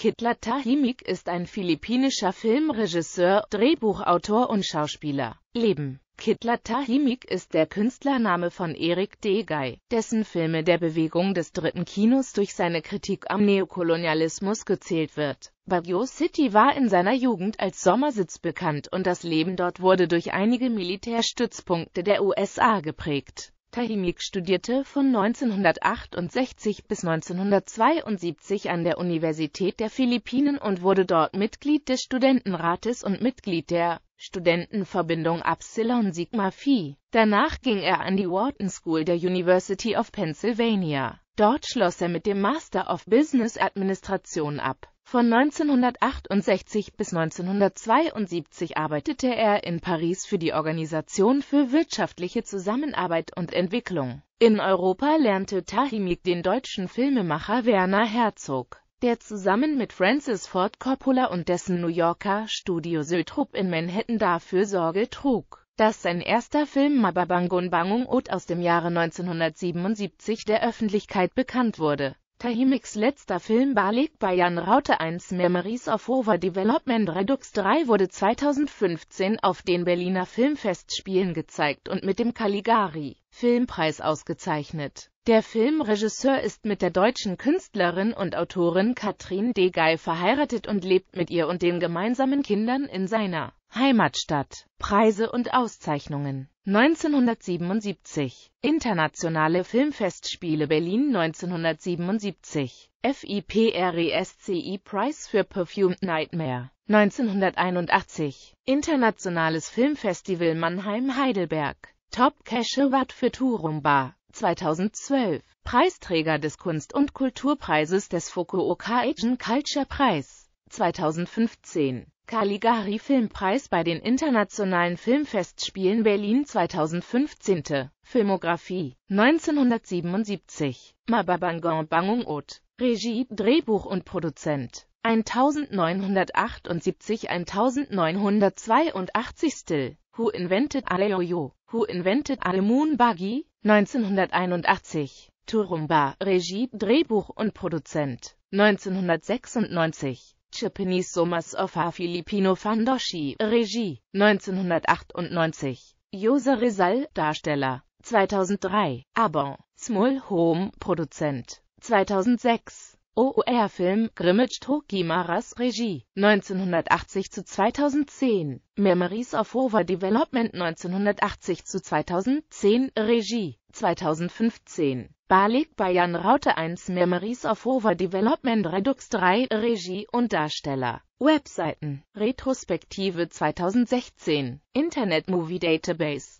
Kitla Tahimik ist ein philippinischer Filmregisseur, Drehbuchautor und Schauspieler. Leben Kitla Tahimik ist der Künstlername von Erik Degay, dessen Filme der Bewegung des dritten Kinos durch seine Kritik am Neokolonialismus gezählt wird. Baguio City war in seiner Jugend als Sommersitz bekannt und das Leben dort wurde durch einige Militärstützpunkte der USA geprägt. Tahimik studierte von 1968 bis 1972 an der Universität der Philippinen und wurde dort Mitglied des Studentenrates und Mitglied der Studentenverbindung Upsilon Sigma Phi. Danach ging er an die Wharton School der University of Pennsylvania. Dort schloss er mit dem Master of Business Administration ab von 1968 bis 1972 arbeitete er in Paris für die Organisation für wirtschaftliche Zusammenarbeit und Entwicklung. In Europa lernte Tahimik den deutschen Filmemacher Werner Herzog, der zusammen mit Francis Ford Coppola und dessen New Yorker Studio Südrup in Manhattan dafür Sorge trug, dass sein erster Film Mababangun Bangung Ot aus dem Jahre 1977 der Öffentlichkeit bekannt wurde. Tahimiks letzter Film Balik Bayan Raute 1 Memories of Over Development Redux 3 wurde 2015 auf den Berliner Filmfestspielen gezeigt und mit dem Caligari Filmpreis ausgezeichnet. Der Filmregisseur ist mit der deutschen Künstlerin und Autorin Katrin Degay verheiratet und lebt mit ihr und den gemeinsamen Kindern in seiner Heimatstadt. Preise und Auszeichnungen 1977 Internationale Filmfestspiele Berlin 1977 FIPRESCI Prize für Perfumed Nightmare 1981 Internationales Filmfestival Mannheim-Heidelberg Top Cash Award für Turumba 2012 Preisträger des Kunst- und Kulturpreises des Fukuoka Asian Culture Prize 2015 Caligari Filmpreis bei den Internationalen Filmfestspielen Berlin 2015. Filmografie 1977 Mababangon Bangung Ot Regie, Drehbuch und Produzent 1978 1982 Still Who Invented Aleoyo Who Invented Alemoon Buggy 1981 Turumba Regie, Drehbuch und Produzent 1996 Japanese Summers of a Filipino Fandoshi, Regie, 1998. Jose Rizal, Darsteller, 2003. Abon, Small Home, Produzent, 2006. OOR-Film Grimmage Toki Maras Regie 1980 zu 2010, Memories of Over Development 1980 zu 2010, Regie 2015, Balik Bayan Raute 1 Memories of Over Development Redux 3, Regie und Darsteller Webseiten Retrospektive 2016 Internet Movie Database